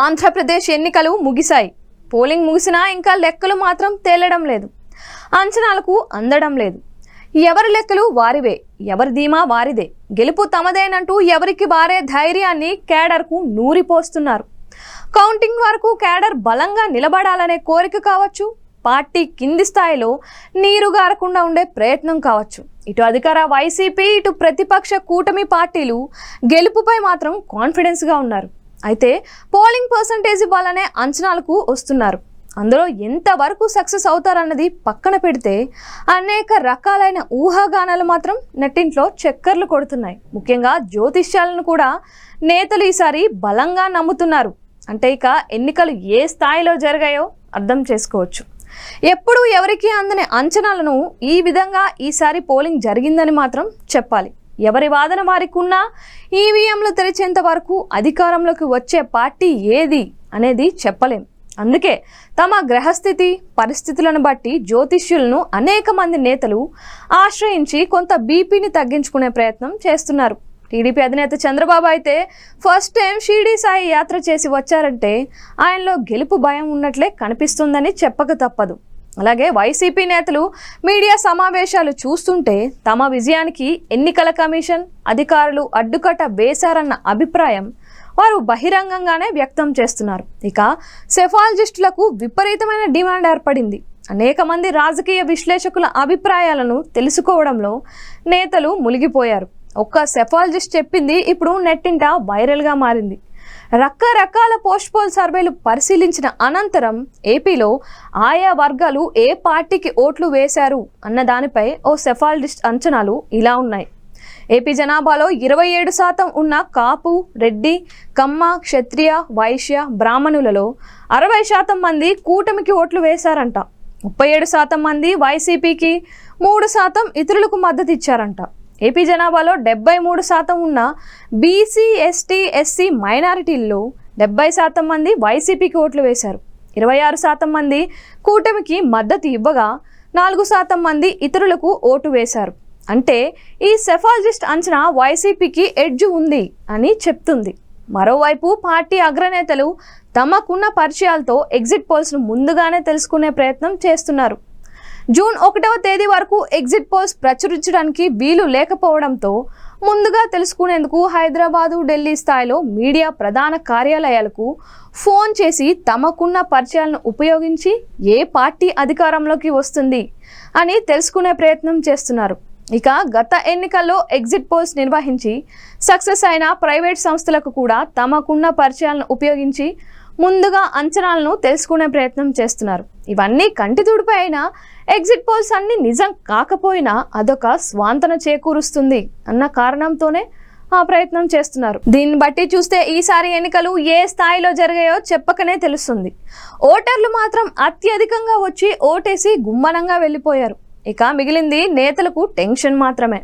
ఆంధ్రప్రదేశ్ ఎన్నికలు ముగిశాయి పోలింగ్ ముగిసినా ఇంకా లెక్కలు మాత్రం తేలడం లేదు అంచనాలకు అందడం లేదు ఎవరి లెక్కలు వారివే ఎవరి ధీమా వారిదే గెలుపు తమదేనంటూ ఎవరికి వారే ధైర్యాన్ని కేడర్కు నూరిపోస్తున్నారు కౌంటింగ్ వరకు కేడర్ బలంగా నిలబడాలనే కోరిక కావచ్చు పార్టీ కింది స్థాయిలో నీరు గారకుండా ఉండే ప్రయత్నం కావచ్చు ఇటు అధికార వైసీపీ ఇటు ప్రతిపక్ష కూటమి పార్టీలు గెలుపుపై మాత్రం కాన్ఫిడెన్స్గా ఉన్నారు అయితే పోలింగ్ పర్సంటేజ్ ఇవ్వాలనే అంచనాలకు వస్తున్నారు అందులో ఎంతవరకు సక్సెస్ అవుతారన్నది పక్కన పెడితే అనేక రకాలైన ఊహాగానాలు మాత్రం నెట్టింట్లో చక్కర్లు కొడుతున్నాయి ముఖ్యంగా జ్యోతిష్యాలను కూడా నేతలు ఈసారి బలంగా నమ్ముతున్నారు అంటే ఇక ఎన్నికలు ఏ స్థాయిలో జరిగాయో అర్థం చేసుకోవచ్చు ఎప్పుడు ఎవరికి అందని అంచనాలను ఈ విధంగా ఈసారి పోలింగ్ జరిగిందని మాత్రం చెప్పాలి ఎవరి వాదన వారికున్నా ఈవీఎంలు తెరిచేంత వరకు అధికారంలోకి వచ్చే పార్టీ ఏది అనేది చెప్పలేం అందుకే తమ గ్రహస్థితి పరిస్థితులను బట్టి జ్యోతిష్యులను అనేక మంది నేతలు ఆశ్రయించి కొంత బీపీని తగ్గించుకునే ప్రయత్నం చేస్తున్నారు టీడీపీ అధినేత చంద్రబాబు అయితే ఫస్ట్ టైం షిరిడి సాయి యాత్ర చేసి వచ్చారంటే ఆయనలో గెలుపు భయం ఉన్నట్లే కనిపిస్తుందని చెప్పక తప్పదు అలాగే వైసీపీ నేతలు మీడియా సమావేశాలు చూస్తుంటే తమ విజయానికి ఎన్నికల కమిషన్ అధికారులు అడ్డుకట వేశారన్న అభిప్రాయం వారు బహిరంగంగానే వ్యక్తం చేస్తున్నారు ఇక సెఫాలజిస్టులకు విపరీతమైన డిమాండ్ ఏర్పడింది అనేక మంది రాజకీయ విశ్లేషకుల అభిప్రాయాలను తెలుసుకోవడంలో నేతలు మునిగిపోయారు ఒక్క సెఫాలజిస్ట్ చెప్పింది ఇప్పుడు నెట్టింట వైరల్గా మారింది రకరకాల పోస్ట్ పోల్ సర్వేలు పరిశీలించిన అనంతరం ఏపీలో ఆయా వర్గాలు ఏ పార్టీకి ఓట్లు వేశారు అన్న దానిపై ఓ సెఫాలజిస్ట్ అంచనాలు ఇలా ఉన్నాయి ఏపీ జనాభాలో ఇరవై ఏడు శాతం ఉన్న కాపు రెడ్డి కమ్మ క్షత్రియ వైశ్య బ్రాహ్మణులలో అరవై శాతం మంది కూటమికి ఓట్లు వేశారంట ముప్పై ఏడు శాతం మంది వైసీపీకి మూడు శాతం ఇతరులకు మద్దతు ఇచ్చారంట ఏపీ జనాభాలో డెబ్బై మూడు శాతం ఉన్న బీసీ ఎస్టీ ఎస్సీ మైనారిటీల్లో డెబ్బై శాతం మంది వైసీపీకి ఓట్లు వేశారు ఇరవై ఆరు శాతం మంది కూటమికి మద్దతు ఇవ్వగా నాలుగు శాతం మంది ఇతరులకు ఓటు వేశారు అంటే ఈ సెఫాలజిస్ట్ అంచనా వైసీపీకి ఎడ్జ్ ఉంది అని చెప్తుంది మరోవైపు పార్టీ అగ్రనేతలు తమకున్న పరిచయాలతో ఎగ్జిట్ పోల్స్ను ముందుగానే తెలుసుకునే ప్రయత్నం చేస్తున్నారు జూన్ ఒకటవ తేదీ వరకు ఎగ్జిట్ పోల్స్ ప్రచురించడానికి వీలు లేకపోవడంతో ముందుగా తెలుసుకునేందుకు హైదరాబాదు ఢిల్లీ స్థాయిలో మీడియా ప్రధాన కార్యాలయాలకు ఫోన్ చేసి తమకున్న పరిచయాలను ఉపయోగించి ఏ పార్టీ అధికారంలోకి వస్తుంది అని తెలుసుకునే ప్రయత్నం చేస్తున్నారు ఇక గత ఎన్నికల్లో ఎగ్జిట్ పోల్స్ నిర్వహించి సక్సెస్ అయిన ప్రైవేట్ సంస్థలకు కూడా తమకున్న పరిచయాలను ఉపయోగించి ముందుగా అంచనాలను తెలుసుకునే ప్రయత్నం చేస్తున్నారు ఇవన్నీ కంటి తుడిపై అయినా ఎగ్జిట్ పోల్స్ అన్ని నిజం కాకపోయినా అదొక స్వాంతన చేకూరుస్తుంది అన్న కారణంతోనే ఆ ప్రయత్నం చేస్తున్నారు దీన్ని బట్టి చూస్తే ఈసారి ఎన్నికలు ఏ స్థాయిలో జరిగాయో చెప్పకనే తెలుస్తుంది ఓటర్లు మాత్రం అత్యధికంగా వచ్చి ఓటేసి గుమ్మనంగా వెళ్ళిపోయారు ఇక మిగిలింది నేతలకు టెన్షన్ మాత్రమే